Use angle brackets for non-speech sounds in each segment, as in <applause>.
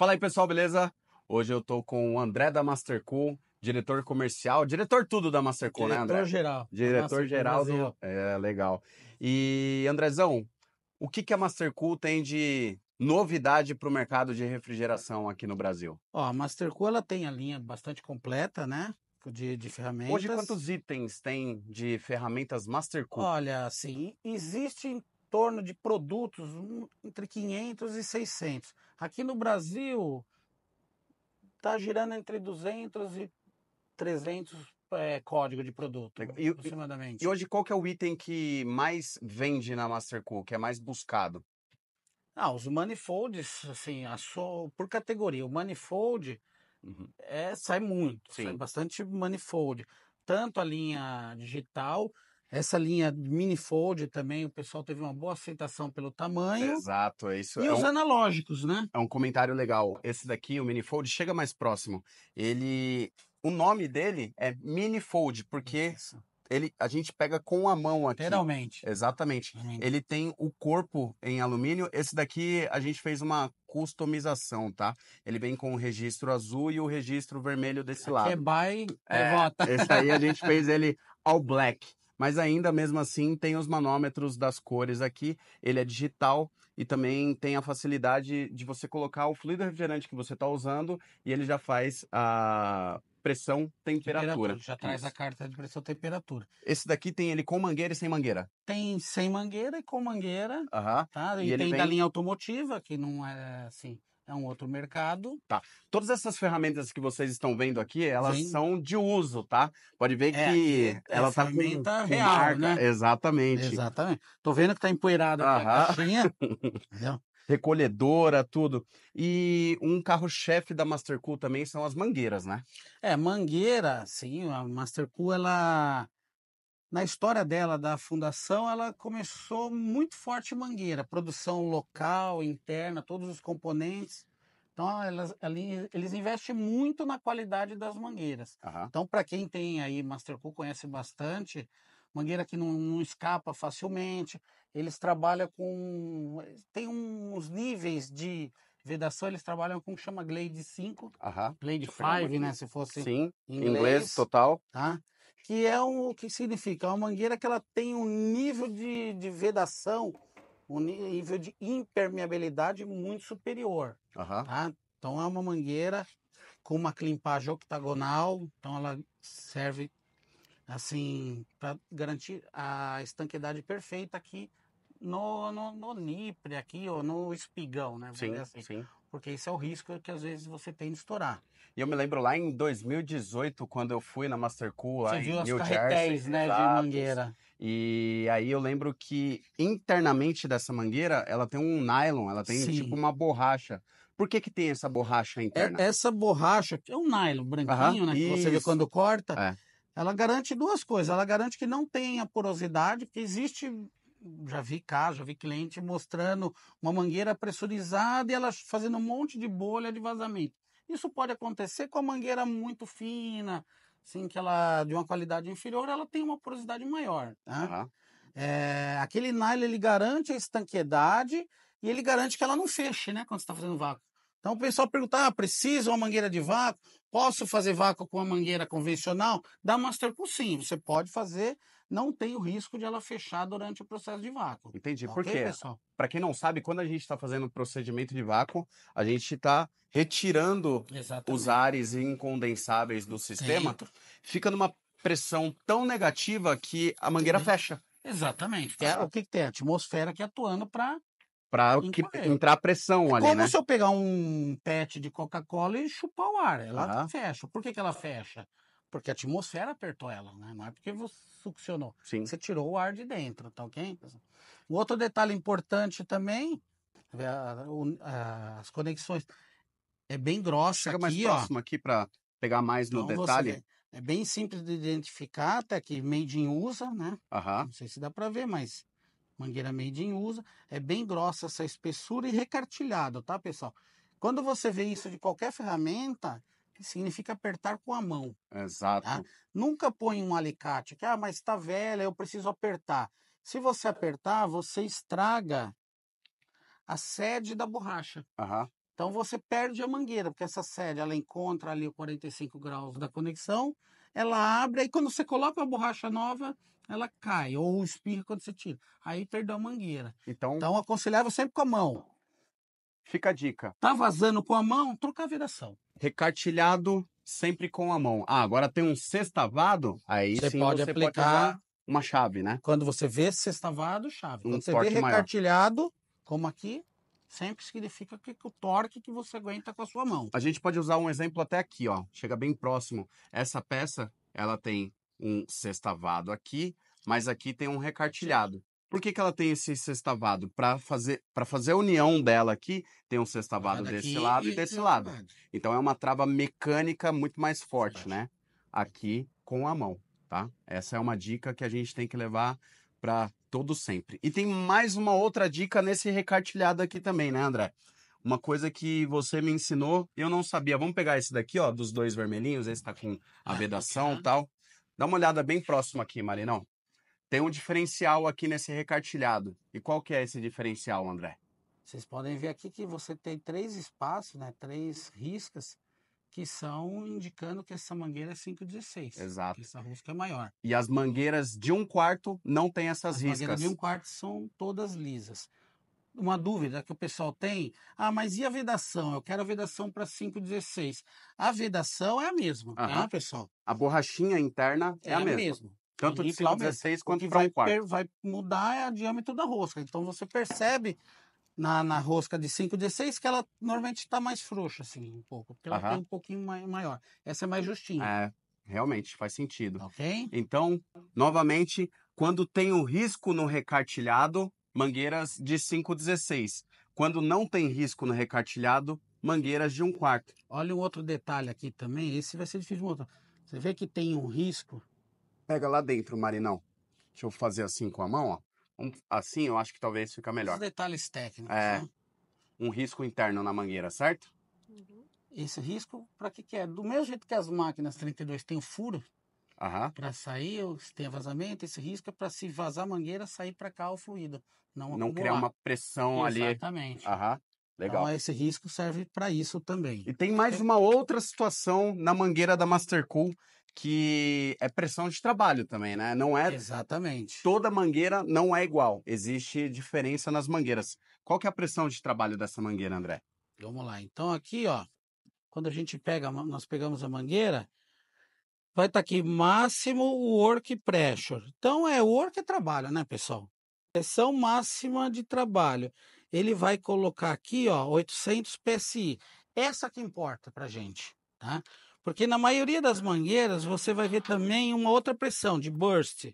Fala aí, pessoal, beleza? Hoje eu tô com o André da Mastercool, diretor comercial, diretor tudo da Mastercool, diretor né, André? Diretor geral. Diretor geral do... É, legal. E, Andrezão, o que, que a Mastercool tem de novidade para o mercado de refrigeração aqui no Brasil? Ó, a Mastercool, ela tem a linha bastante completa, né? De, de, ferramentas. Hoje, quantos itens tem de ferramentas Mastercool? Olha, assim, existem torno de produtos entre 500 e 600. Aqui no Brasil, está girando entre 200 e 300 é, código de produto, e, aproximadamente. E, e, hoje, qual que é o item que mais vende na Mastercook, é mais buscado? Ah, os manifolds, assim, só, por categoria. O manifold uhum. é, sai muito, Sim. sai bastante manifold. Tanto a linha digital essa linha minifold também, o pessoal teve uma boa aceitação pelo tamanho. Exato, é isso. E é os um, analógicos, né? É um comentário legal. Esse daqui, o minifold, chega mais próximo. Ele, o nome dele é minifold porque isso. ele, a gente pega com a mão aqui. Literalmente. Exatamente. Ele tem o corpo em alumínio. Esse daqui a gente fez uma customização, tá? Ele vem com o registro azul e o registro vermelho desse aqui é lado. É by é, Esse aí a gente fez ele <laughs> all black mas ainda mesmo assim tem os manômetros das cores aqui, ele é digital e também tem a facilidade de você colocar o fluido refrigerante que você está usando e ele já faz a pressão, temperatura. temperatura já Isso. traz a carta de pressão, temperatura. Esse daqui tem ele com mangueira e sem mangueira? Tem sem mangueira e com mangueira. Uhum. Tá? E, e tem vem... da linha automotiva, que não é assim é um outro mercado. Tá. Todas essas ferramentas que vocês estão vendo aqui, elas Sim. são de uso, tá? Pode ver é, que é, ela é tá ferramenta com, real, marca. né? Exatamente. Exatamente. Tô vendo que tá empoeirada a caixinha. <laughs> recolhedora, tudo. E um carro-chefe da Mastercool também são as mangueiras, né? É, mangueira, sim. A Mastercool, ela na história dela da fundação, ela começou muito forte Mangueira, produção local, interna, todos os componentes. Então, elas, ali, eles investem muito na qualidade das mangueiras. Uhum. Então, para quem tem aí Mastercool, conhece bastante, mangueira que não, não, escapa facilmente. Eles trabalham com. Tem uns níveis de vedação, eles trabalham com que chama Glade 5, uhum. Glade 5, né? Se fosse Sim, inglês, inglês total. Tá? que é o que significa é uma mangueira que ela tem um nível de, de vedação, um nível de impermeabilidade muito superior. Uhum. Tá? Então é uma mangueira com uma climpagem octagonal, então ela serve assim para garantir a estanqueidade perfeita aqui no, no, no nipre aqui ou no espigão, né? Sim, assim. sim porque esse é o risco que às vezes você tem de estourar. E eu me lembro lá em 2018, quando eu fui na Cool lá você em viu New as carretéis, Jersey, né, de mangueira. E aí eu lembro que internamente dessa mangueira, ela tem um nylon, ela tem Sim. tipo uma borracha. Por que, que tem essa borracha interna? É, essa borracha, que é um nylon branquinho, uh -huh. né, que você vê quando corta, é. ela garante duas coisas. Ela garante que não tenha porosidade, que existe já vi caso, já vi cliente mostrando uma mangueira pressurizada e ela fazendo um monte de bolha de vazamento. Isso pode acontecer com a mangueira muito fina, assim, que ela de uma qualidade inferior, ela tem uma porosidade maior. Uhum. É, aquele nylon ele garante a estanqueidade e ele garante que ela não feche, né, quando você está fazendo vácuo. Então o pessoal pergunta: ah, preciso uma mangueira de vácuo? Posso fazer vácuo com uma mangueira convencional? Da Masterpool sim, você pode fazer não tem o risco de ela fechar durante o processo de vácuo. Entendi. Okay, Por quê? Para quem não sabe, quando a gente está fazendo o procedimento de vácuo, a gente está retirando Exatamente. os ares incondensáveis do sistema, fica numa pressão tão negativa que a mangueira fecha. Exatamente. É. é, o que, que tem? A atmosfera que atuando para para entrar pressão é ali, como né? se eu pegar um pet de Coca-Cola e chupar o ar. Ela fecha. Por que, que ela fecha? Porque a atmosfera apertou ela, né? Não é porque você succionou. Sim. Você tirou o ar de dentro, tá ok? O outro detalhe importante também, é as conexões. É bem grossa Chega aqui, mais ó. próximo aqui para pegar mais no então, detalhe. É bem simples de identificar, até que Made in USA, né? Aham. Não sei se dá para ver, mas mangueira Made in USA. É bem grossa essa espessura e recartilhado, tá, pessoal? Quando você vê isso de qualquer ferramenta, significa apertar com a mão. Tá? Exato. Tá? Nunca põe um alicate, aqui, ah, mas está velha, eu preciso apertar. Se você apertar, você estraga a sede da borracha. Uhum. Então você perde a mangueira, porque essa sede ela encontra ali o 45 graus da conexão, ela abre, e quando você coloca a borracha nova, ela cai, ou espirra quando você tira. Aí perdeu a mangueira. Então, então aconselhável sempre com a mão. Fica a dica. Tá vazando com a mão, trocar a viração recartilhado sempre com a mão. Ah, agora tem um sextavado, aí você sim, pode você aplicar pode uma chave, né? Quando você vê sextavado, chave. Um Quando você vê recartilhado, maior. como aqui, sempre significa que, que o torque que você aguenta com a sua mão. A gente pode usar um exemplo até aqui, ó. Chega bem próximo. Essa peça, ela tem um sextavado aqui, mas aqui tem um recartilhado. Por que, que ela tem esse sextavado? Para fazer, para fazer a união dela aqui, tem um sextavado desse lado e desse lado. Então é uma trava mecânica muito mais forte, né? Aqui com a mão, tá? Essa é uma dica que a gente tem que levar para todo sempre. E tem mais uma outra dica nesse recartilhado aqui também, né, André? Uma coisa que você me ensinou, eu não sabia. Vamos pegar esse daqui, ó, dos dois vermelhinhos, esse tá com a vedação e tal. Dá uma olhada bem próxima aqui, Marinão. Tem um diferencial aqui nesse recartilhado. E qual que é esse diferencial, André? Vocês podem ver aqui que você tem três espaços, né? Três riscas que são indicando que essa mangueira é 5,16. Exato. Que essa risca é maior. E as mangueiras de um quarto não têm essas as riscas. As mangueiras de um quarto são todas lisas. Uma dúvida que o pessoal tem, ah, mas e a vedação? Eu quero a vedação para 5,16. A vedação é a mesma, tá, -huh. Né, pessoal? A borrachinha interna é, é a mesma. mesma. Tanto de 16 quanto para um quarto. Vai mudar o é diâmetro da rosca. Então você percebe na, na rosca de 5,16 que ela normalmente está mais frouxa, assim, um pouco. Porque ela tem um pouquinho mai- maior. Essa é mais justinha. É, realmente, faz sentido. Ok? Então, novamente, quando tem o risco no recartilhado, mangueiras de 5,16. Quando não tem risco no recartilhado, mangueiras de 1 quarto. Olha um outro detalhe aqui também. Esse vai ser difícil de montar. Você vê que tem um risco Pega lá dentro, Marinão. Deixa eu fazer assim com a mão, ó. Um, assim eu acho que talvez fica melhor. Os detalhes técnicos, é, né? Um risco interno na mangueira, certo? Uhum. Esse risco, para que que é? Do mesmo jeito que as máquinas 32 tem o furo, Uhum. Para sair, se tem vazamento, esse risco é para se vazar a mangueira, sair para cá o fluido. Não, não criar uma pressão Exatamente. ali. Exatamente. Uhum. Legal. Então, esse risco serve para isso também. E tem mais uma outra situação na mangueira da Mastercool que é pressão de trabalho também, né? Não é Exatamente. Toda mangueira não é igual. Existe diferença nas mangueiras. Qual que é a pressão de trabalho dessa mangueira, André? Vamos lá. Então aqui, ó, quando a gente pega, nós pegamos a mangueira, vai estar tá aqui máximo work pressure. Então é work é trabalho, né, pessoal? Pressão máxima de trabalho. Ele vai colocar aqui, ó, 800 psi. Essa que importa pra gente, tá? Porque na maioria das mangueiras você vai ver também uma outra pressão de burst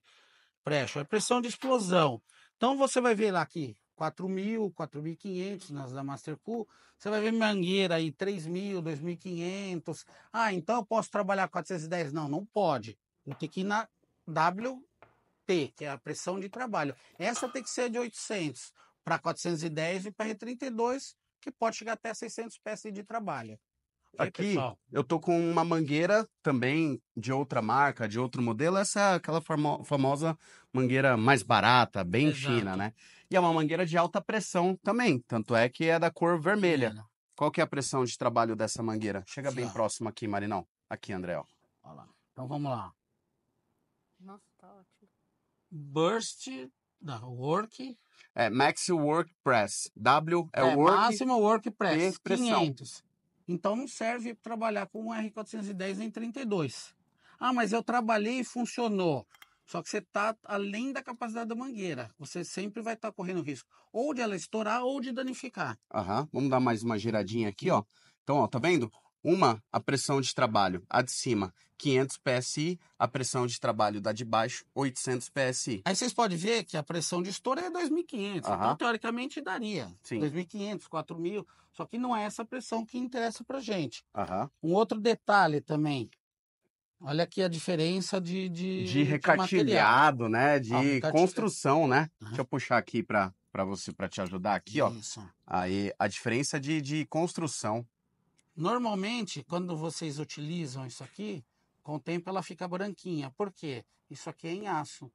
pressure, a é pressão de explosão. Então você vai ver lá aqui 4.000, 4.500 nas da Mastercool, você vai ver mangueira aí 3.000, 2.500. Ah, então eu posso trabalhar 410? Não, não pode. Tem que ir na WT, que é a pressão de trabalho. Essa tem que ser de 800 para 410 e para R 32, que pode chegar até 600 peças de trabalho. Aqui eu tô com uma mangueira também de outra marca, de outro modelo. Essa é aquela famosa mangueira mais barata, bem Exato. fina, né? E é uma mangueira de alta pressão também, tanto é que é da cor vermelha. Qual que é a pressão de trabalho dessa mangueira? Chega bem próximo aqui, Marinão. Aqui, André, ó. Olha lá. Então vamos lá. Nossa, tá ótimo. Burst da Work. É, Max Work Press. W é, é work, máximo Work Press. 500. Então não serve trabalhar com um R410 em 32. Ah, mas eu trabalhei e funcionou. Só que você está além da capacidade da mangueira. Você sempre vai estar tá correndo risco ou de ela estourar ou de danificar. Aham, vamos dar mais uma giradinha aqui, ó. Então, ó, tá vendo? Uma, a pressão de trabalho, a de cima, 500 PSI, a pressão de trabalho da de baixo, 800 PSI. Aí vocês podem ver que a pressão de estouro é 2.500, então teoricamente daria Sim. 2.500, 4.000, só que não é essa pressão que interessa para gente. Um outro detalhe também, olha aqui a diferença de... De, de recatilhado, né? Ah, de né? De ah, construção, né? Deixa eu puxar aqui para para você, para te ajudar aqui, Isso. ó. Aí, a diferença de, de construção. Normalmente, quando vocês utilizam isso aqui, com o tempo ela fica branquinha. Por quê? Isso aqui é em aço.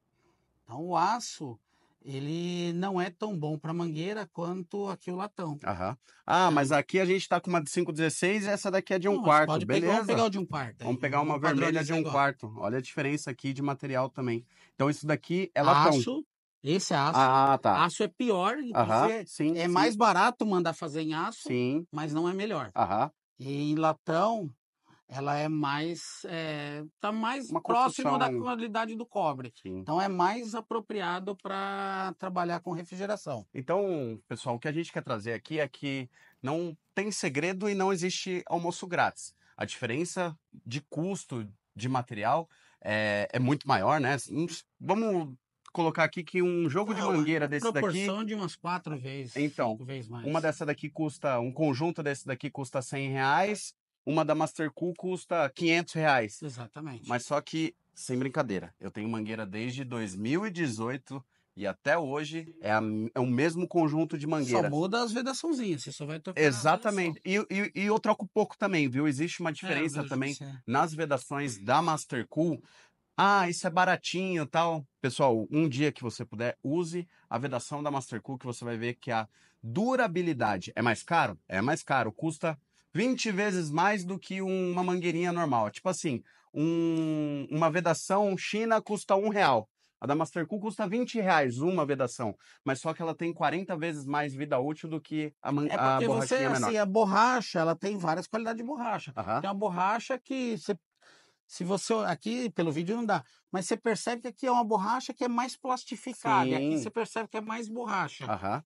Então, o aço, ele não é tão bom para mangueira quanto aqui o latão. Aham. Ah, mas aqui a gente está com uma de 5,16 e essa daqui é de um quarto. Pode Beleza. vamos pegar o de um quarto. Vamos pegar uma vamos vermelha de um quarto. Olha a diferença aqui de material também. Então isso daqui é latão. Aço, esse é aço. Ah, tá. Aço é pior. Aham, é, sim, é sim. mais barato mandar fazer em aço, sim. mas não é melhor. Aham. E em latão, ela é mais é, tá mais Uma próximo da qualidade né? do cobre. Sim. Então é mais apropriado para trabalhar com refrigeração. Então, pessoal, o que a gente quer trazer aqui é que não tem segredo e não existe almoço grátis. A diferença de custo de material é, é muito maior, né? Assim, vamos colocar aqui que um jogo de ah, mangueira desse proporção daqui. Proporção de umas quatro vezes. Então, vezes uma dessa daqui custa. Um conjunto desse daqui custa 100 reais. Uma da Master Cool custa 500 reais. Exatamente. Mas só que, sem brincadeira, eu tenho mangueira desde 2018. E até hoje é, a, é, o mesmo conjunto de mangueira. Só muda as vedaçãozinhas, você só vai trocar. Exatamente. E, e, e, eu troco pouco também, viu? Existe uma é, diferença é, também nas vedações da Mastercool. Ah, isso é baratinho tal. Pessoal, um dia que você puder, use a vedação da Mastercool você vai ver que a durabilidade é mais caro? É mais caro, custa 20 vezes mais do que uma mangueirinha normal. Tipo assim, um, uma vedação China custa um real. A da Mastercool custa 20 reais uma vedação, mas só que ela tem 40 vezes mais vida útil do que a, man... é porque a você, menor. Assim, a borracha, ela tem várias qualidades de borracha. Uhum. Tem uma borracha que você se você aqui pelo vídeo não dá, mas você percebe que aqui é uma borracha que é mais plastificada, Sim. e aqui você percebe que é mais borracha.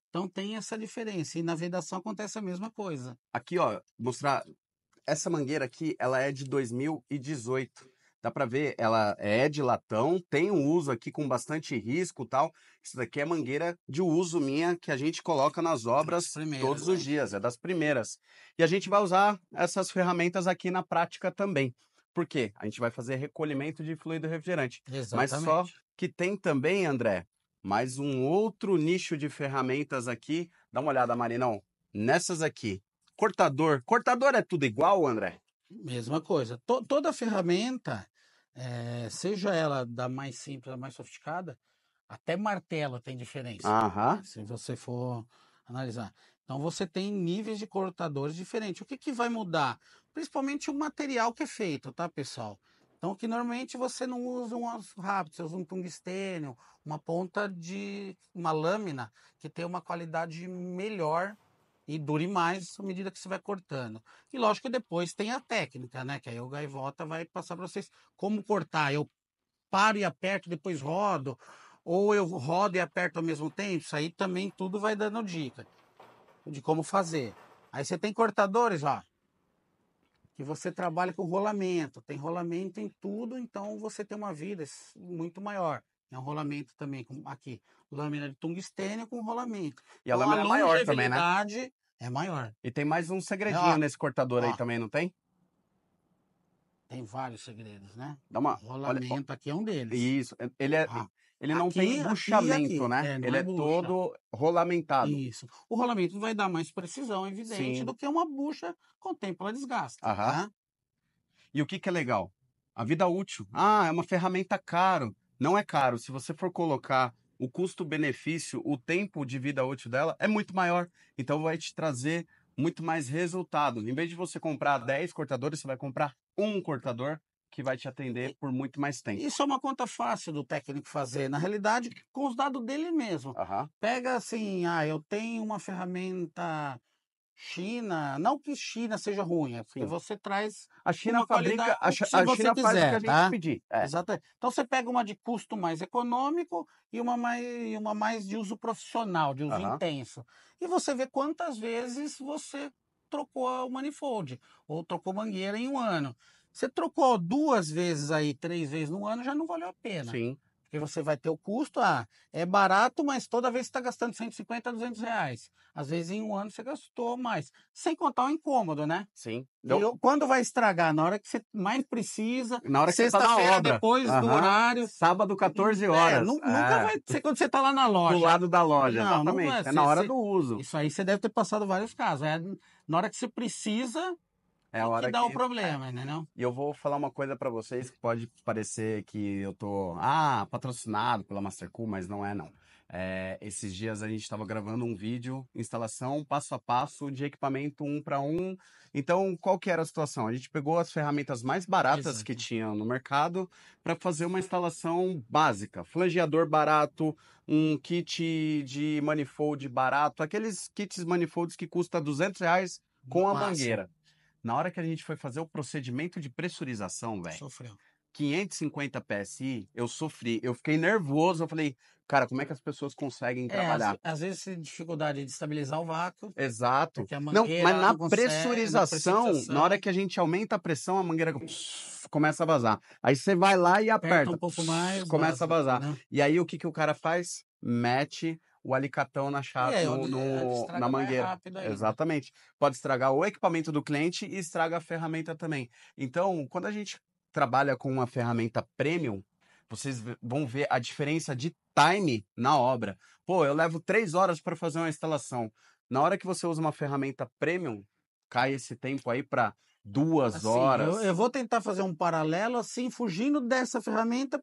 Então tem essa diferença e na vedação acontece a mesma coisa. Aqui, ó, mostrar essa mangueira aqui, ela é de 2018. Dá para ver, ela é de latão, tem um uso aqui com bastante risco, tal. Isso daqui é mangueira de uso minha que a gente coloca nas é obras todos né? os dias, é das primeiras. E a gente vai usar essas ferramentas aqui na prática também. Por quê? A gente vai fazer recolhimento de fluido refrigerante. Exatamente. Mas só que tem também, André, mais um outro nicho de ferramentas aqui. Dá uma olhada, Marinão. Nessas aqui. Cortador. Cortador é tudo igual, André? Mesma coisa. T toda ferramenta, é, seja ela da mais simples, da mais sofisticada, até martelo tem diferença. Aham. Né, se você for analisar. Então você tem níveis de cortadores diferentes. O que, que vai mudar? Principalmente o material que é feito, tá, pessoal? Então, que normalmente você não usa um aço rápido, você usa um tungstênio, uma ponta de uma lâmina que tem uma qualidade melhor e dure mais à medida que você vai cortando. E lógico que depois tem a técnica, né? Que aí o Gaivota vai passar para vocês como cortar. Eu paro e aperto, depois rodo, ou eu rodo e aperto ao mesmo tempo. Isso aí também tudo vai dando dica de como fazer. Aí você tem cortadores, ó que você trabalha com rolamento, tem rolamento em tudo, então você tem uma vida muito maior. É um rolamento também, com, aqui, lâmina de tungstênio com rolamento. E a então, lâmina é a é maior também, né? É maior. E tem mais um né, segredinho ó, nesse cortador ó, aí também, não tem? Tem vários segredos, né? Dá uma, o rolamento olha, aqui é um deles. Isso. Ele é, ele não aqui, tem buchamento, né? É, ele é, é todo rolamentado. Isso. O rolamento vai dar mais precisão, é evidente, Sim. do que uma bucha com tempo ela Aham. Né? E o que, que é legal? A vida útil. Ah, é uma ferramenta caro. Não é caro. Se você for colocar o custo-benefício, o tempo de vida útil dela é muito maior. Então vai te trazer muito mais resultado. Em vez de você comprar 10 cortadores, você vai comprar um cortador que vai te atender por muito mais tempo. Isso é uma conta fácil do técnico fazer, na realidade, com os dados dele mesmo. Uhum. Pega assim, ah, eu tenho uma ferramenta China, não que China seja ruim, é porque Sim. você traz a China fabrica, a, a China quiser, faz o que a gente tá? pedir. É. Então você pega uma de custo mais econômico e uma mais, uma mais de uso profissional, de uso uhum. intenso. E você vê quantas vezes você trocou o manifold ou trocou mangueira em um ano. Você trocou duas vezes aí, três vezes no ano, já não valeu a pena. Sim. Porque você vai ter o custo, ah, é barato, mas toda vez você está gastando 150, 200 reais. Às vezes em um ano você gastou mais. Sem contar o incômodo, né? Sim. Então... quando vai estragar? Na hora que você mais precisa. Na hora que você está na obra. depois uhum. do horário. Sábado, 14 é, horas. É, nunca é. vai ser quando você está lá na loja. Do lado da loja, não, exatamente. Não é na hora você, do uso. Isso aí você deve ter passado vários casos. É na hora que você precisa, é a hora que dá que... o problema, né? Não? E eu vou falar uma coisa para vocês que pode parecer que eu tô ah patrocinado pela Mastercool, mas não é não. É, esses dias a gente estava gravando um vídeo, instalação passo a passo de equipamento um para um. Então, qual que era a situação? A gente pegou as ferramentas mais baratas Exato. que tinha no mercado para fazer uma instalação básica. Flangeador barato, um kit de manifold barato, aqueles kits manifolds que custa 200 reais com a Nossa. mangueira. Na hora que a gente foi fazer o procedimento de pressurização, velho. Sofreu. 550 PSI, eu sofri. Eu fiquei nervoso. Eu falei, cara, como é que as pessoas conseguem é, trabalhar? Às, às vezes tem dificuldade de estabilizar o vácuo. Exato. não, mas na, não né, pressurização, na, na hora que a gente aumenta a pressão, a mangueira começa a vazar. Aí você vai lá e aperta. aperta um pouco mais. vaza, começa a vazar. Né? E aí o que, que o cara faz? Mete o alicatão na chave, é, no, no é, na mangueira. Exatamente. Pode estragar o equipamento do cliente e estraga a ferramenta também. Então, quando a gente trabalha com uma ferramenta premium, vocês vão ver a diferença de time na obra. Pô, eu levo três horas para fazer uma instalação. Na hora que você usa uma ferramenta premium, cai esse tempo aí para duas assim, horas. Eu, eu, vou tentar fazer um paralelo assim, fugindo dessa ferramenta.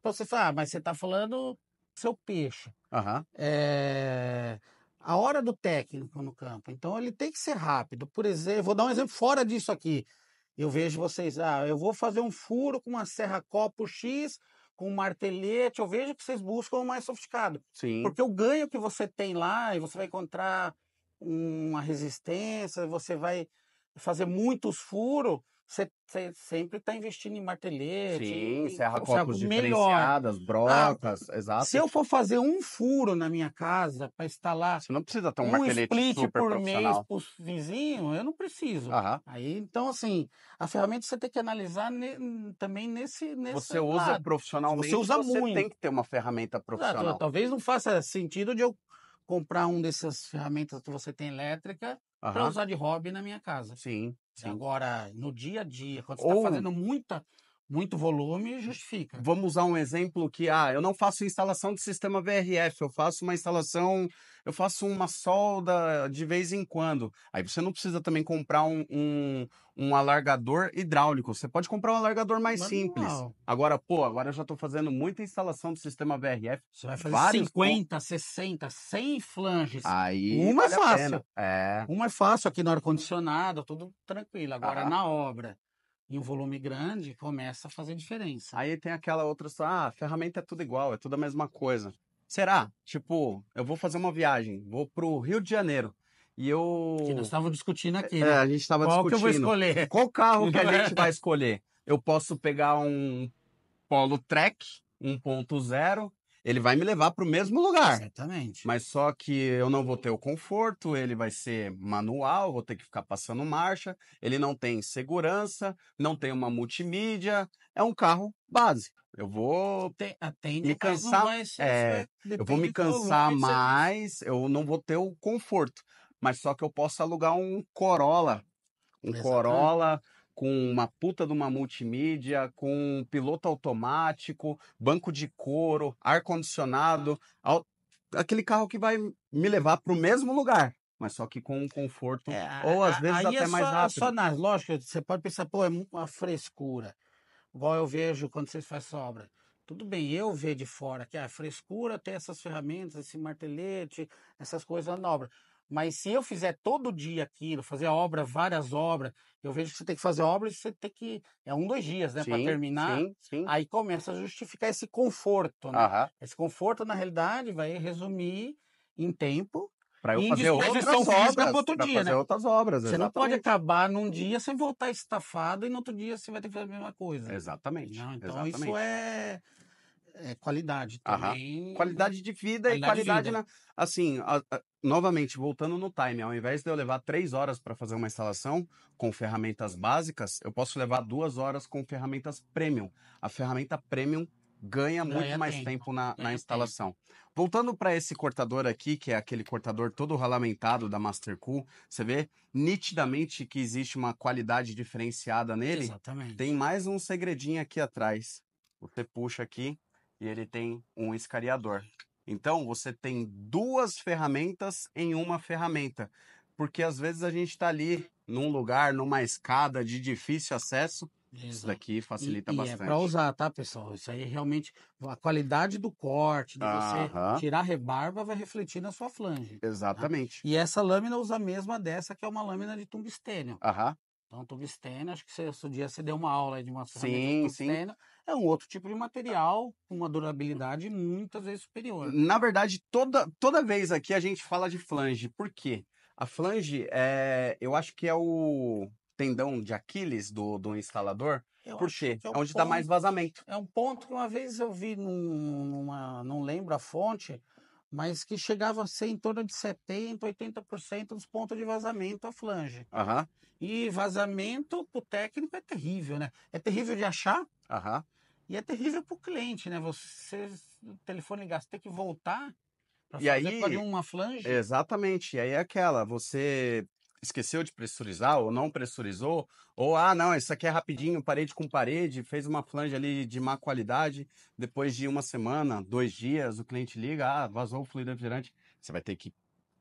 para Você falar. ah, mas você está falando seu peixe. Uhum. É, a hora do técnico no campo. Então ele tem que ser rápido. Por exemplo, vou dar um exemplo fora disso aqui. Eu vejo vocês, ah, eu vou fazer um furo com uma serra copo X, com um martelete. Eu vejo que vocês buscam o mais sofisticado. Sim. Porque o ganho que você tem lá, e você vai encontrar uma resistência, você vai fazer muitos furos, você sempre está investindo em martelete. Sim, em, serra copos diferenciadas, brocas, ah, exato. Se eu for fazer um furo na minha casa para instalar... Você não precisa ter um, um martelete split super por mês para os vizinhos, eu não preciso. Uhum. Aí, então, assim, a ferramenta você tem que analisar ne, também nesse, nesse Você lado. usa profissionalmente, você, usa você muito. tem que ter uma ferramenta profissional. Exato, talvez não faça sentido de eu comprar um dessas ferramentas que você tem elétrica para usar de hobby na minha casa. Sim. Sim. Agora, no dia a dia, quando você está Ou... fazendo muita, muito volume, justifica. Vamos usar um exemplo que, ah, eu não faço instalação de sistema VRF, eu faço uma instalação eu faço uma solda de vez em quando. Aí você não precisa também comprar um, um, um alargador hidráulico. Você pode comprar um alargador mais Manual. simples. Agora, pô, agora eu já estou fazendo muita instalação do sistema VRF. Você vai fazer Vários 50, com... 60, 100 flanges. Aí uma é fácil. É. Uma é fácil aqui no ar-condicionado, tudo tranquilo. Agora, ah. na obra em um volume grande, começa a fazer diferença. Aí tem aquela outra, ah, ferramenta é tudo igual, é tudo a mesma coisa. Será? Tipo, eu vou fazer uma viagem, vou pro Rio de Janeiro. E eu. Que nós estávamos discutindo aqui. É, né? É, a gente estava discutindo. Qual que eu vou escolher? Qual carro que a <laughs> gente vai escolher? Eu posso pegar um Polo Trek 1.0, ele vai me levar para o mesmo lugar. Exatamente. Mas só que eu não vou ter o conforto, ele vai ser manual, vou ter que ficar passando marcha, ele não tem segurança, não tem uma multimídia, é um carro base. Eu vou Tem- Atende me cansar, é, eu vou me cansar volume você- mais, eu não vou ter o conforto. Mas só que eu posso alugar um Corolla. Um Exatamente. Corolla, com uma puta de uma multimídia, com um piloto automático, banco de couro, ar-condicionado, aquele carro que vai me levar para o mesmo lugar. Mas só que com um conforto, é, ou às vezes é até é mais só, rápido. Só nas lógico, você pode pensar, pô, é uma frescura. Igual eu vejo quando vocês fazem obra. Tudo bem, eu ver de fora que é a frescura tem essas ferramentas, esse martelete, essas coisas na obra. Mas se eu fizer todo dia aquilo, fazer obra, várias obras, eu vejo que você tem que fazer obras, você tem que. É um, dois dias, né? Para terminar. Sim, sim. Aí começa a justificar esse conforto, né? Aham. Esse conforto, na realidade, vai resumir em tempo para eu fazer outras obras, para outro dia, fazer né? outras obras. Você exatamente. não pode acabar num dia sem voltar estafado e no outro dia você vai ter que fazer a mesma coisa. Exatamente. Não, então exatamente. isso é é qualidade também. Qualidade de vida Qualidade e qualidade vida. na. Assim, a- a- novamente, voltando no time, ao invés de eu levar três horas para fazer uma instalação com ferramentas básicas, eu posso levar duas horas com ferramentas premium. A ferramenta premium ganha, muito mais tempo, tempo. na, na instalação. Voltando para esse cortador aqui, que é aquele cortador todo ralamentado da Master Cool, você vê nitidamente que existe uma qualidade diferenciada nele. Exatamente. Tem mais um segredinho aqui atrás. Você puxa aqui, e ele tem um escariador. Então você tem duas ferramentas em uma ferramenta, porque às vezes a gente está ali num lugar, numa escada de difícil acesso. Exato. Isso daqui facilita e, é bastante. E é para usar, tá, pessoal? Isso aí realmente a qualidade do corte, de Aham. você tirar rebarba, vai refletir na sua flange. Tá? Exatamente. Tá? E essa lâmina usa a mesma dessa, que é uma lâmina de tungstênio. Aham. Então, tungstênio, acho que você, esse dia você deu uma aula de uma ferramenta sim, de tungstênio. Sim é um outro tipo de tá. material com uma uhum. durabilidade muitas vezes superior. Na verdade, toda, toda vez aqui a gente fala de flange. Por quê? A flange, é, eu acho que é o tendão de Aquiles do, do instalador. Eu Por quê? É, um é onde está mais vazamento. É um ponto que uma vez eu vi num, numa. Não lembro a fonte, mas que chegava a ser em torno de 70%, 80% dos pontos de vazamento à flange. Uhum. E vazamento para o técnico é terrível, né? É terrível de achar uhum. e é terrível para o cliente, né? Você, o telefone ligar, você tem que voltar para fazer aí, uma flange. Exatamente, e aí é aquela, você esqueceu de pressurizar ou não pressurizou, ou ah, não, isso aqui é rapidinho, parede com parede, fez uma flange ali de má qualidade, depois de uma semana, dois dias, o cliente liga, ah, vazou o fluido refrigerante, você vai ter que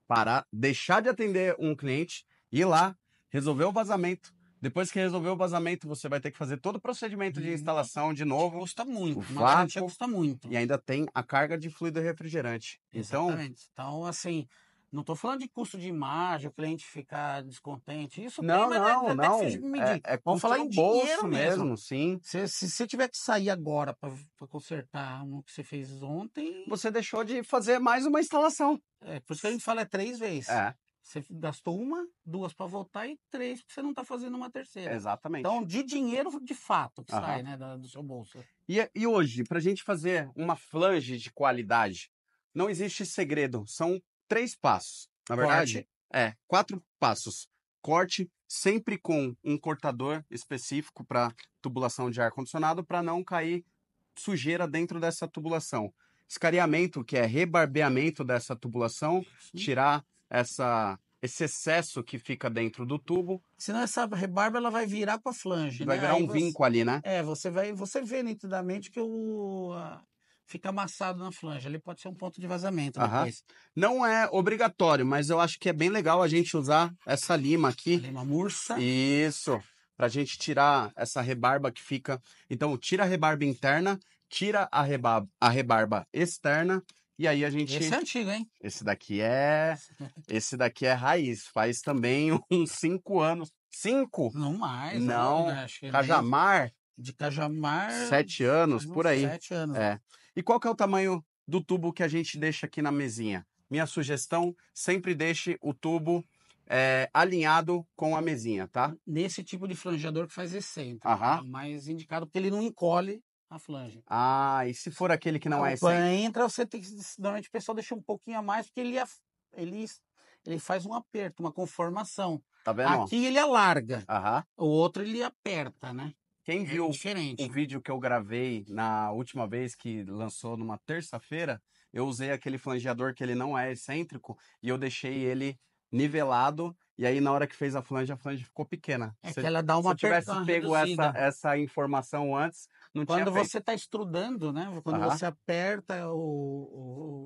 parar, deixar de atender um cliente, ir lá, resolver o vazamento, depois que resolver o vazamento, você vai ter que fazer todo o procedimento de hum. instalação de novo. Custa muito. O custa muito. E ainda tem a carga de fluido refrigerante. Então Exatamente. Então, então assim, não estou falando de custo de imagem, o cliente ficar descontente. Isso não, tem, não, é, é, não. É, é Vamos falar em bolso mesmo. mesmo. sim. Se, se você tiver que sair agora para consertar o que você fez ontem. Você deixou de fazer mais uma instalação. É, por isso que a gente fala é três vezes. É. Você gastou uma, duas para voltar e três porque você não está fazendo uma terceira. Exatamente. Então, de dinheiro de fato que uhum. sai né, do seu bolso. E, e hoje, para a gente fazer uma flange de qualidade, não existe segredo. São três passos. Na verdade, Corte. é, quatro passos. Corte sempre com um cortador específico para tubulação de ar condicionado para não cair sujeira dentro dessa tubulação. Escariamento, que é rebarbeamento dessa tubulação, tirar essa esse excesso que fica dentro do tubo. Senão essa rebarba ela vai virar para a flange, Vai né? virar um você, vinco ali, né? É, você vai, você vê nitidamente que o, fica amassado na flange. Ali pode ser um ponto de vazamento depois. Não é obrigatório, mas eu acho que é bem legal a gente usar essa lima aqui. A lima mursa. Isso. Pra gente tirar essa rebarba que fica. Então, tira a rebarba interna, tira a, reba... a rebarba externa. E aí a gente. Esse é antigo, hein? Esse daqui é. <laughs> Esse daqui é raiz. Faz também <laughs> uns cinco anos. Cinco? Não mais. Não. não é Cajamar. De Cajamar. Sete anos, por aí. Sete anos. É. Né? E qual que é o tamanho do tubo que a gente deixa aqui na mesinha? Minha sugestão, sempre deixe o tubo é, alinhado com a mesinha, tá? Nesse tipo de flangeador que faz centro. Aham. é mais indicado porque ele não encolhe a flange. Ah, e se for aquele que não é Quando entra, você tem que. Normalmente o pessoal deixa um pouquinho a mais, porque ele, é ele, ele faz um aperto, uma conformação. Tá vendo? Aqui ele alarga, Aham. o outro ele aperta, né? Quem é viu o vídeo que eu gravei na última vez que lançou numa terça-feira, eu usei aquele flangeador que ele não é excêntrico e eu deixei ele nivelado. E aí, na hora que fez a flange, a flange ficou pequena. É se, que ela dá uma Se eu tivesse pego essa, essa informação antes, não quando tinha. Quando você está estrudando, né? Quando você aperta o,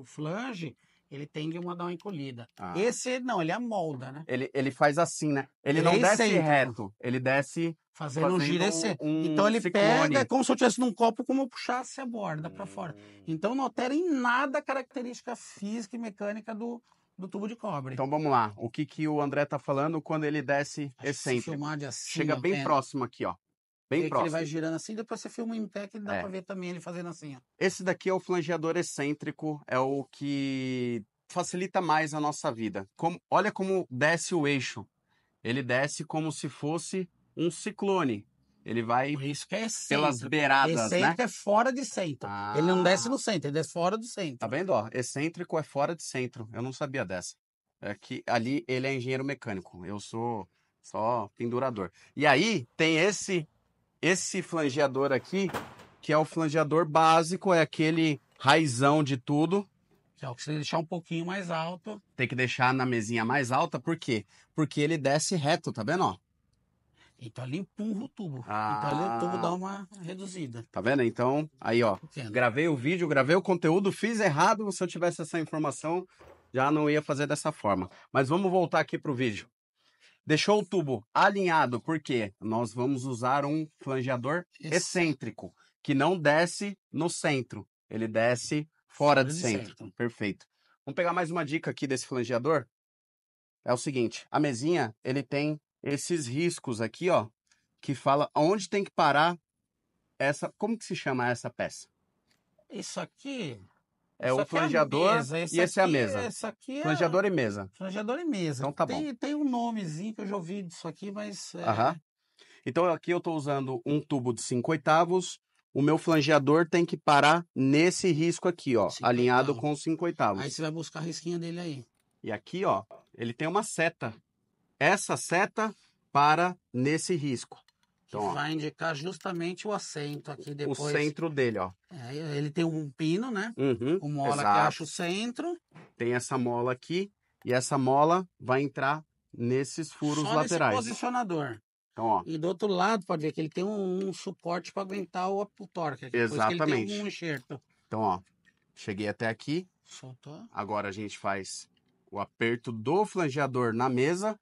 o, o flange, ele tende a dar uma encolhida. Ah. Esse, não, ele amolda, né? Ele, ele faz assim, né? Ele, não é desce reto, ele desce fazendo, fazendo um girecer. Um então ele ciclone. pega como se eu tivesse num copo, como eu puxasse a borda hum. para fora. Então não altera em nada a característica física e mecânica do, do tubo de cobre. Então vamos lá. O que, que o André tá falando quando ele desce excêntrico? Filmar de assim, Chega bem vendo? É. próximo aqui, ó. Bem e próximo. Ele vai girando assim, depois você filma em pé e dá é. pra ver também ele fazendo assim, ó. Esse daqui é o flangeador excêntrico, é o que facilita mais a nossa vida. Como, olha como desce o eixo. Ele desce como se fosse um ciclone. Ele vai é pelas beiradas, né? excêntrico né? é fora de centro. Ah. Ele não desce ah. no centro, ele desce fora do centro. Tá vendo, ó? Excêntrico é fora de centro. Eu não sabia dessa. É que ali ele é engenheiro mecânico. Eu sou só pendurador. E aí tem esse esse flangeador aqui, que é o flangeador básico, é aquele raizão de tudo. Já precisa deixar um pouquinho mais alto. Tem que deixar na mesinha mais alta, por quê? Porque ele desce reto, tá vendo? Ó? Então ali empurra o tubo. Ah. Então ali o ah. tubo dá uma reduzida. Tá vendo? Então, aí ó, tá Entendo. gravei o vídeo, gravei o conteúdo, fiz errado. Se eu tivesse essa informação, já não ia fazer dessa forma. Mas vamos voltar aqui pro vídeo. Deixou o tubo alinhado, porque nós vamos usar um flangeador excêntrico, que não desce no centro, ele desce fora, do de, de centro. centro. Perfeito. Vamos pegar mais uma dica aqui desse flangeador? É o seguinte, a mesinha, ele tem esses riscos aqui, ó, que fala onde tem que parar essa, como que se chama essa peça? Isso aqui é isso o é flangeador é e esse é aqui, é a mesa. Esse aqui é Flangeador e mesa. Flangeador e mesa. Então tá tem, bom. Tem um nomezinho que eu já ouvi disso aqui, mas. É... Aham. Então aqui eu estou usando um tubo de 5 oitavos. O meu flangeador tem que parar nesse risco aqui, ó, cinco alinhado oitavos. com os 5 oitavos. Aí você vai buscar a risquinha dele aí. E aqui, ó, ele tem uma seta. Essa seta para nesse risco. Então, que ó, vai indicar justamente o assento aqui depois. O centro dele, ó. É, ele tem um pino, né? Uhum, o mola exato. que acha o centro. Tem essa mola aqui e essa mola vai entrar nesses furos Só laterais. Nesse posicionador. Então, ó. E do outro lado, pode ver que ele tem um, um suporte para aguentar o, o torque. Exatamente. ele tem um enxerto. Então, ó, cheguei até aqui. Soltou. Agora a gente faz o aperto do flangeador na mesa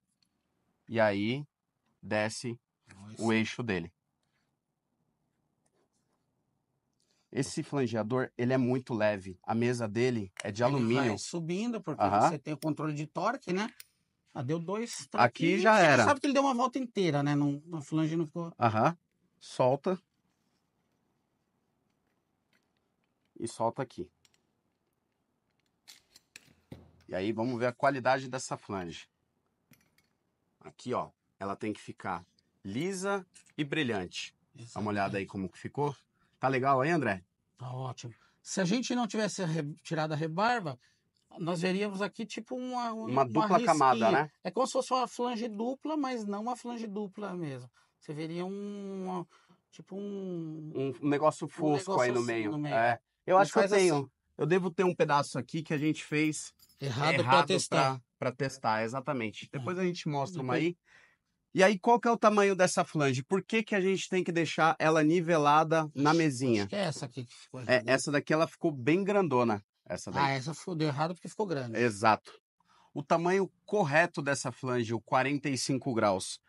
e aí desce o eixo dele. Esse flangeador, ele é muito leve. A mesa dele é de ele alumínio. Vai subindo, porque você tem o controle de torque, né? Ah, deu dois. Aqui já você era. sabe que ele deu uma volta inteira, né? Não, a flange não ficou. Aham. Solta. E solta aqui. E aí vamos ver a qualidade dessa flange. Aqui, ó. Ela tem que ficar lisa e brilhante. Exatamente. Dá uma olhada aí como que ficou. Tá legal aí, André? Tá ótimo. Se a gente não tivesse tirado a rebarba, nós veríamos aqui tipo uma... Uma, uma dupla risquinha. camada, né? É como se fosse uma flange dupla, mas não uma flange dupla mesmo. Você veria um... Uma, tipo um... Um negócio fosco um negócio aí no assim meio. no meio. É. Eu acho que eu tenho. Assim. Eu devo ter um pedaço aqui que a gente fez... Errado, errado para testar. Para testar, exatamente. É, Depois a gente mostra Depois... uma aí. E aí, qual que é o tamanho dessa flange? Por que, que a gente tem que deixar ela nivelada Ixi, na mesinha? Acho que é essa aqui que ficou. É, essa daqui ela ficou bem grandona. Essa daí. Ah, essa ficou, deu errado porque ficou grande. Exato. O tamanho correto dessa flange, o 45 graus.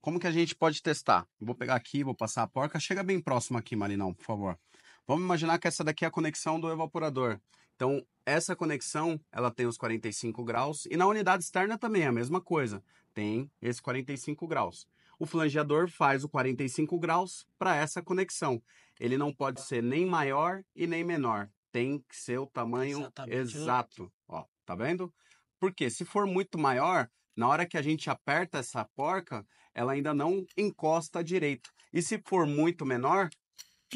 Como que a gente pode testar? Vou pegar aqui, vou passar a porca. Chega bem próximo aqui, Marinão, por favor. Vamos imaginar que essa daqui é a conexão do evaporador. Então, essa conexão, ela tem os 45 graus e na unidade externa também é a mesma coisa, tem esse 45 graus. O flangeador faz o 45 graus para essa conexão. Ele não pode ser nem maior e nem menor. Tem que ser o tamanho Exatamente. exato. Ó, tá vendo? Porque se for muito maior, na hora que a gente aperta essa porca, ela ainda não encosta direito. E se for muito menor,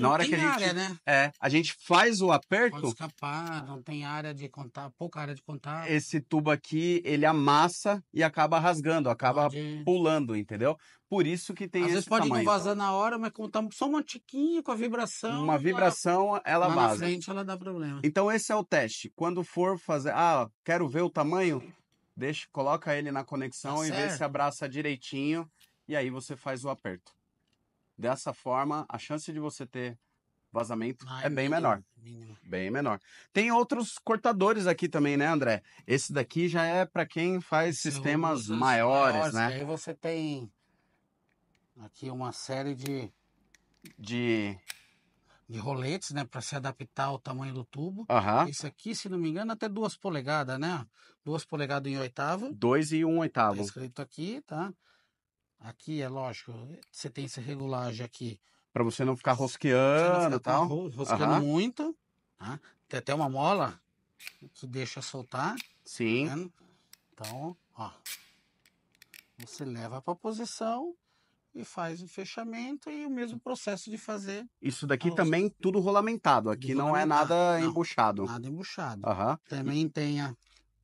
na hora que a gente. né? É, a gente faz o aperto. Pode escapar, não tem área de contar, pouca área de contar. Esse tubo aqui, ele amassa e acaba rasgando, acaba pode... pulando, entendeu? Por isso que tem Às vezes pode tamanho. vazar na hora, mas contar só uma tiquinha com a vibração. Uma vibração, lá, ela lá vaza. Na frente ela dá problema. Então esse é o teste. Quando for fazer, ah, quero ver o tamanho, deixa, coloca ele na conexão tá e certo. vê se abraça direitinho e aí você faz o aperto. Dessa forma, a chance de você ter vazamento ah, é, é bem mínimo, menor. Mínimo. Bem menor. Tem outros cortadores aqui também, né, André? Esse daqui já é para quem faz Esse é sistemas maiores, maiores, né? Aí você tem aqui uma série de de de roletes, né, para se adaptar ao tamanho do tubo. Uhum. Esse aqui, se não me engano, até duas polegadas, né? Duas polegadas em oitavo. Dois e um oitavo. Tá escrito aqui, tá? Aqui é lógico, você tem essa regulagem aqui. Para você não ficar rosqueando e tal. Rosqueando uhum. muito. Tá? Tem até uma mola que deixa soltar. Sim. Tá então, ó. Você leva para a posição e faz o fechamento e o mesmo processo de fazer. Isso daqui também tudo rolamentado. Aqui não é nada não, embuchado. Nada embuchado. Uhum. Também tem a...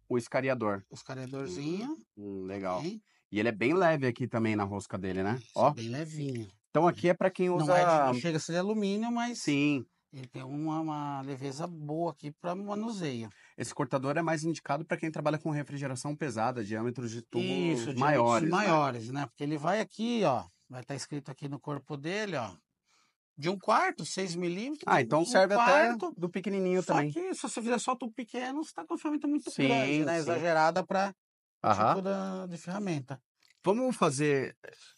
o escariador. O escariadorzinho. Hum, hum legal. Também. E ele é bem leve aqui também na rosca dele, né? Ó. Bem levinho. Então aqui é para quem usa. É não, é, chega a ser alumínio, mas. Sim. Ele tem uma, uma leveza boa aqui para manuseio. Esse cortador é mais indicado para quem trabalha com refrigeração pesada, diâmetros de tubo Isso, maiores. Né? maiores, né? Porque ele vai aqui, ó. Vai estar tá escrito aqui no corpo dele, ó. De um quarto, seis milímetros. Ah, então um serve quarto, até do pequenininho só também. Só que se você fizer só tubo pequeno, você está com a ferramenta muito sim, grande, né? Sim. Exagerada para Tipo Aham. tipo da, de ferramenta. Vamos fazer.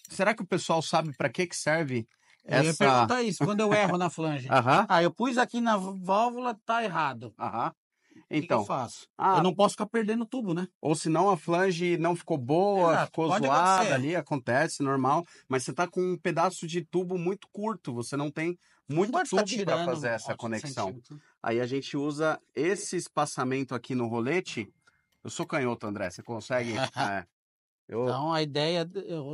Será que o pessoal sabe para que, que serve essa... Eu ia perguntar isso, quando eu erro na flange. Aham. Ah, eu pus aqui na válvula, tá errado. Aham. Então. que, que eu então, faço? Ah, eu não posso ficar perdendo o tubo, né? Ou senão a flange não ficou boa, Exato, ficou zoada acontecer. ali, acontece, normal. Mas você está com um pedaço de tubo muito curto, você não tem muito não tubo para fazer essa conexão. Aí a gente usa esse espaçamento aqui no rolete eu sou canhoto, André, você consegue. <laughs> Né? Eu... Então a ideia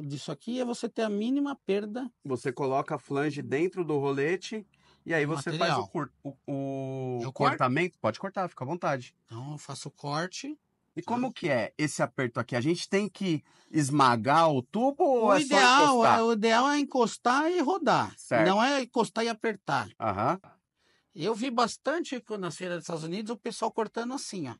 disso aqui é você ter a mínima perda. Você coloca a flange dentro do rolete e aí você material. faz o, o, o... cortamento. Corto? Pode cortar, fica à vontade. Então eu faço o corte. E como que é esse aperto aqui? A gente tem que esmagar o tubo o ou é ideal, só é, encostar? o ideal é encostar e rodar. Certo. Não é encostar e apertar. Aham. Eu vi bastante nas feiras dos Estados Unidos o pessoal cortando assim, ó.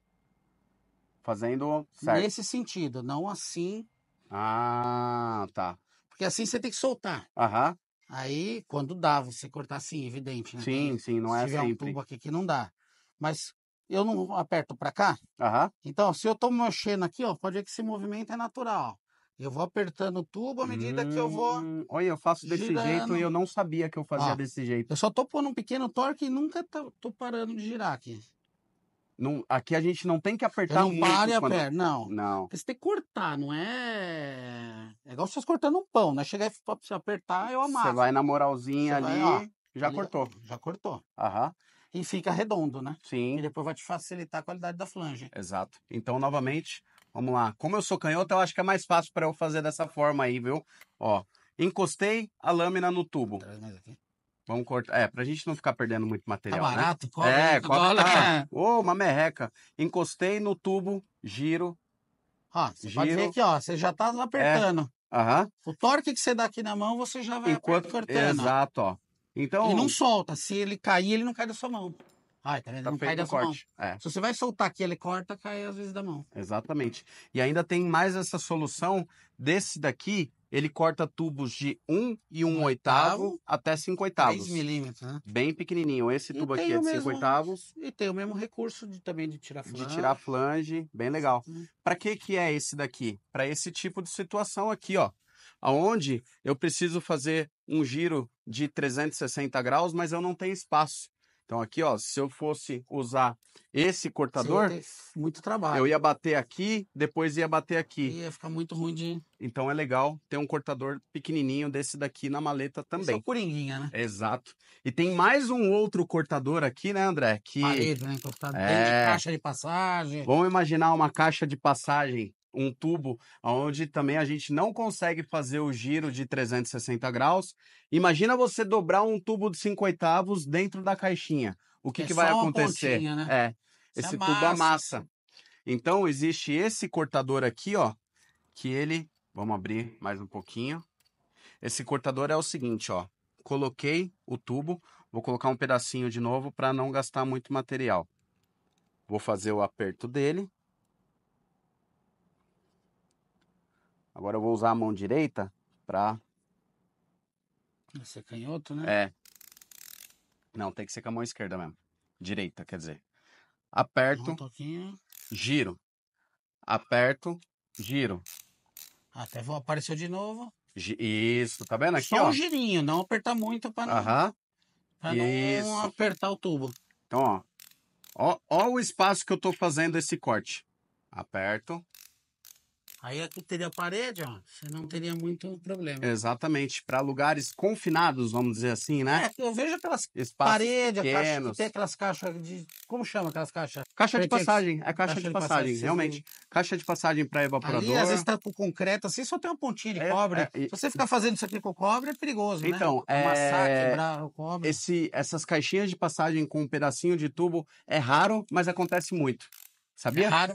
Fazendo certo. Nesse sentido, não assim. Ah, tá. Porque assim você tem que soltar. Aham. Aí, quando dá, você cortar assim, evidente, né? Sim, sim, não é sempre. Se tiver um tubo aqui que não dá. Mas eu não aperto para cá. Aham. Então, se eu tô mexendo aqui, ó, pode ver que esse movimento é natural. Eu vou apertando o tubo à medida hum, que eu hum, vou. Olha, eu faço desse girando. jeito e eu não sabia que eu fazia ó, desse jeito. Eu só tô pondo um pequeno torque e nunca tô parando de girar aqui. Não, aqui a gente não tem que apertar você não muito. Pare quando... a perna, não. Não. Você tem que cortar, não é. É igual vocês cortando um pão, né? Chegar e apertar, eu amasso. Você vai na moralzinha ali, vai, ó, já ali, cortou. Já cortou. Aham. E fica redondo, né? Sim. E depois vai te facilitar a qualidade da flange. Exato. Então, novamente, vamos lá. Como eu sou canhoto, eu acho que é mais fácil para eu fazer dessa forma aí, viu? Ó, encostei a lâmina no tubo. Traz mais aqui. Vamos cortar. É, pra gente não ficar perdendo muito tá material. Né? É, tá barato? Né? Cobre, é, cobre. Tá. Ô, oh, uma merreca. Encostei no tubo, giro. Ó, você giro. pode ver aqui, ó. Você já tá apertando. É. Aham. O torque que você dá aqui na mão, você já vai Enquanto... cortando. Exato, ó. Então... E não solta. Se ele cair, ele não cai da sua mão. Ai, tá vendo? Tá não cai da corte. Mão. É. Se você vai soltar aqui, ele corta, cai às vezes da mão. Exatamente. E ainda tem mais essa solução desse daqui, ele corta tubos de 1 e 1 um oitavo, oitavo até 5 oitavos. 3 milímetros, né? Bem pequenininho. Esse tubo aqui é de 5 oitavos. E tem o mesmo recurso de, também de tirar flange. De tirar flange, bem legal. Hum. Para que, que é esse daqui? Para esse tipo de situação aqui, ó. Onde eu preciso fazer um giro de 360 graus, mas eu não tenho espaço. Então aqui, ó, se eu fosse usar esse cortador, muito trabalho. Eu ia bater aqui, depois ia bater aqui. E ia ficar muito ruim de. Então é legal ter um cortador pequenininho desse daqui na maleta também. Só coringuinha, né? Exato. E tem mais um outro cortador aqui, né, André? Que... Parede, né? Cortador então tá é... de caixa de passagem. Vamos imaginar uma caixa de passagem um tubo onde também a gente não consegue fazer o giro de 360 graus. Imagina você dobrar um tubo de 5 oitavos dentro da caixinha. O que, é que vai acontecer? Pontinha, né? É. é esse amassa. tubo amassa. Então existe esse cortador aqui, ó, que ele, vamos abrir mais um pouquinho. Esse cortador é o seguinte, ó. Coloquei o tubo, vou colocar um pedacinho de novo para não gastar muito material. Vou fazer o aperto dele Agora eu vou usar a mão direita pra. Esse é canhoto, né? É. Não, tem que ser com a mão esquerda mesmo. Direita, quer dizer. Aperto. Um giro. Aperto, giro. Até vou aparecer de novo. Isso, tá vendo aqui? Só ó. um girinho, não apertar muito para não, uhum. Pra não apertar o tubo. Então, ó. ó. Ó o espaço que eu tô fazendo esse corte. Aperto, Aí aqui teria parede, ó, você não teria muito problema. Exatamente, para lugares confinados, vamos dizer assim, né? É, eu vejo aquelas paredes, caixa, tem aquelas caixas de... Como chama aquelas caixas? Caixa de passagem, é caixa, caixa de, de, passagem, passagem realmente. Caixa de passagem para evaporador. Ali, às vezes tá com concreto, assim só tem uma pontinha de é, cobre. É, Se você ficar fazendo isso aqui com cobre, é perigoso, então, né? Então, é... Amassar, quebrar o cobre. Esse, essas caixinhas de passagem com um pedacinho de tubo é raro, mas acontece muito. Sabia? É raro,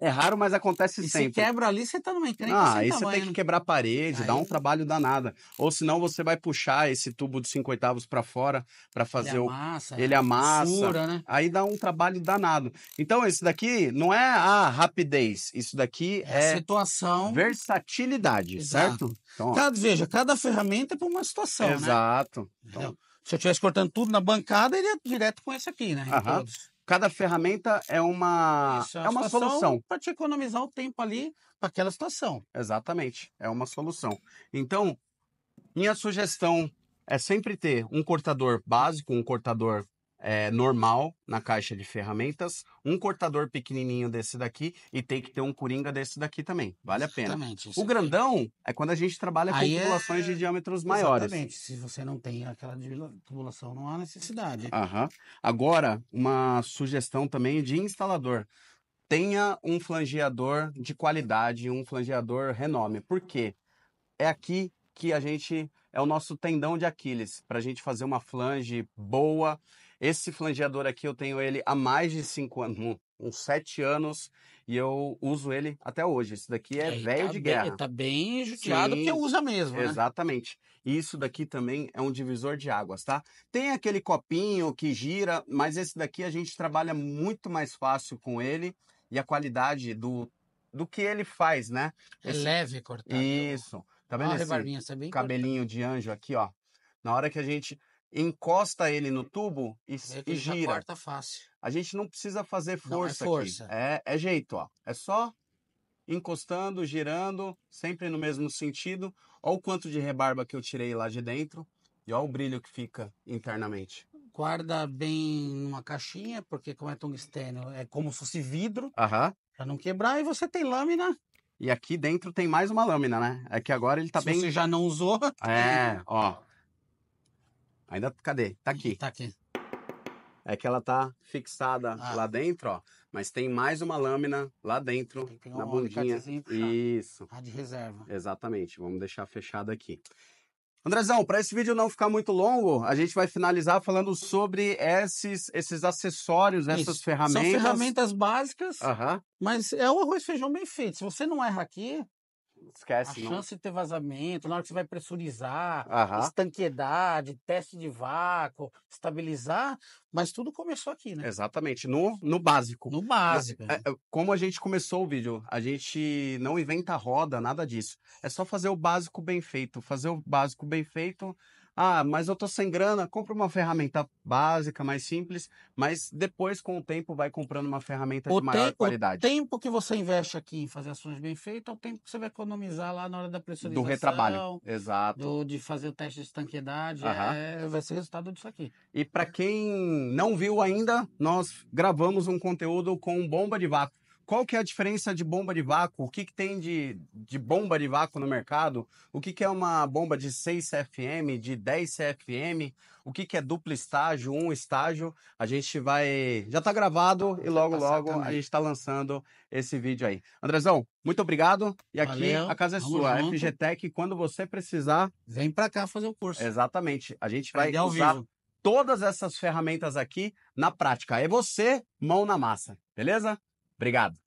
é raro mas acontece e sempre. Se quebra ali, você tá numa encrenca. Ah, aí você tem que né? quebrar a parede, aí... dá um trabalho danado. Ou senão você vai puxar esse tubo de 5 oitavos para fora para fazer ele é. amassa, o. Ele amassa. né? Aí dá um trabalho danado. Então, isso daqui não é a ah, rapidez. Isso daqui é. é situação. Versatilidade, Exato. certo? Então, cada, veja, cada ferramenta é para uma situação. Né? Exato. Né? Então... Se eu estivesse cortando tudo na bancada, ele ia direto com esse aqui, né? Em todos cada ferramenta é uma, Isso, é, é uma, solução. Para te economizar o tempo ali para aquela situação. Exatamente, é uma solução. Então, minha sugestão é sempre ter um cortador básico, um cortador é, normal na caixa de ferramentas, um cortador pequenininho desse daqui e tem que ter um coringa desse daqui também. Vale a pena. O é grandão é quando a gente trabalha com é tubulações é... de diâmetros maiores. Exatamente. Se você não tem aquela tubulação, não há necessidade. Aham. Agora, uma sugestão também de instalador. Tenha um flangeador de qualidade, um flangeador renome. Por quê? É aqui que a gente é o nosso tendão de Aquiles, para a gente fazer uma flange boa esse flangeador aqui eu tenho ele há mais de 5 anos, uns 7 anos, e eu uso ele até hoje. esse daqui é, é velho tá de bem, guerra. Tá bem judiado Sim, porque usa mesmo. Né? Exatamente. E isso daqui também é um divisor de águas, tá? Tem aquele copinho que gira, mas esse daqui a gente trabalha muito mais fácil com ele e a qualidade do, do que ele faz, né? É leve cortar. Então. Isso. Tá vendo Olha esse barbinha, tá cabelinho cortado. de anjo aqui, ó? Na hora que a gente encosta ele no tubo e, e gira. Corta fácil. A gente não precisa fazer força, não, é força. aqui. É, é jeito, ó. É só encostando, girando, sempre no mesmo sentido. Olha o quanto de rebarba que eu tirei lá de dentro e olha o brilho que fica internamente. Guarda bem numa caixinha, porque como é tungstênio, é como se fosse vidro, Aham. Pra não quebrar, e você tem lâmina. E aqui dentro tem mais uma lâmina, né? É que agora ele tá se bem... você já não usou... <laughs> É, ó. Ainda, cadê? Tá aqui. Tá aqui. É que ela tá fixada ah. lá dentro, ó. Mas tem mais uma lâmina lá dentro, na bundinha. Isso. A tá de reserva. Exatamente. Vamos deixar fechado aqui. Andrezão, para esse vídeo não ficar muito longo, a gente vai finalizar falando sobre esses, esses acessórios, Isso. essas ferramentas. São ferramentas básicas, uhum. mas é o arroz e feijão bem feito. Se você não erra aqui, Esquece. A não. chance de ter vazamento, na hora que você vai pressurizar, Aham. estanquedade, teste de vácuo, estabilizar, mas tudo começou aqui, né? Exatamente, no, no básico. No né? básico. É, né? é, como a gente começou o vídeo, a gente não inventa roda, nada disso. É só fazer o básico bem feito. Fazer o básico bem feito ah, mas eu tô sem grana, compra uma ferramenta básica, mais simples, mas depois, com o tempo, vai comprando uma ferramenta o de maior tempo, qualidade. O tempo que você investe aqui em fazer ações bem feitas é o tempo que você vai economizar lá na hora da pressurização. Do retrabalho, exato. Do, de fazer o teste de estanqueidade, uhum. é, vai ser resultado disso aqui. E para quem não viu ainda, nós gravamos um conteúdo com bomba de vácuo qual que é a diferença de bomba de vácuo? O que, que tem de, de bomba de vácuo no mercado? O que, que é uma bomba de 6 CFM, de 10 CFM? O que, que é duplo estágio, um estágio? A gente vai. Já está gravado e logo, tá logo a gente está lançando esse vídeo aí. Andrezão, muito obrigado. E aqui Valeu, a casa é sua. Junto. FGTech, quando você precisar. Vem para cá fazer o curso. Exatamente. A gente vai Aprender usar todas essas ferramentas aqui na prática. É você, mão na massa, beleza? Obrigado.